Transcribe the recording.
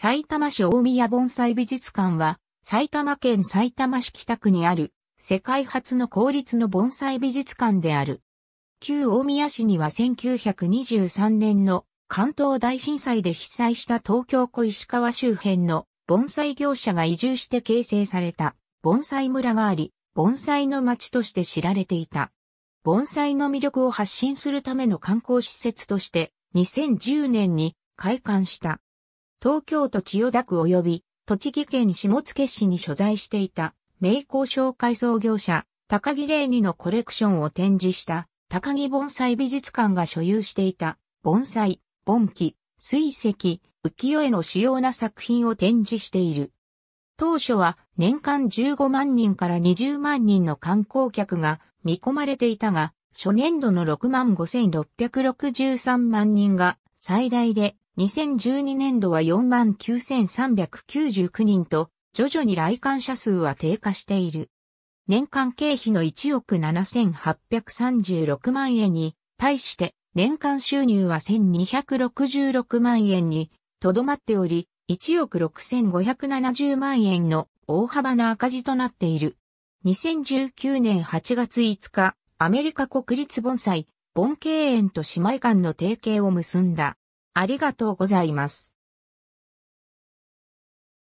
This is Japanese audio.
埼玉市大宮盆栽美術館は、埼玉県埼玉市北区にある、世界初の公立の盆栽美術館である。旧大宮市には1923年の関東大震災で被災した東京小石川周辺の盆栽業者が移住して形成された盆栽村があり、盆栽の町として知られていた。盆栽の魅力を発信するための観光施設として2010年に開館した。東京都千代田区及び栃木県下野市に所在していた名工商会創業者高木玲二のコレクションを展示した高木盆栽美術館が所有していた盆栽、盆木、水石、浮世絵の主要な作品を展示している。当初は年間15万人から20万人の観光客が見込まれていたが、初年度の6万5663万人が最大で2012年度は49,399人と、徐々に来館者数は低下している。年間経費の1億7836万円に、対して年間収入は1266万円に、とどまっており、1億6570万円の大幅な赤字となっている。2019年8月5日、アメリカ国立盆栽、盆景園と姉妹館の提携を結んだ。ありがとうございます。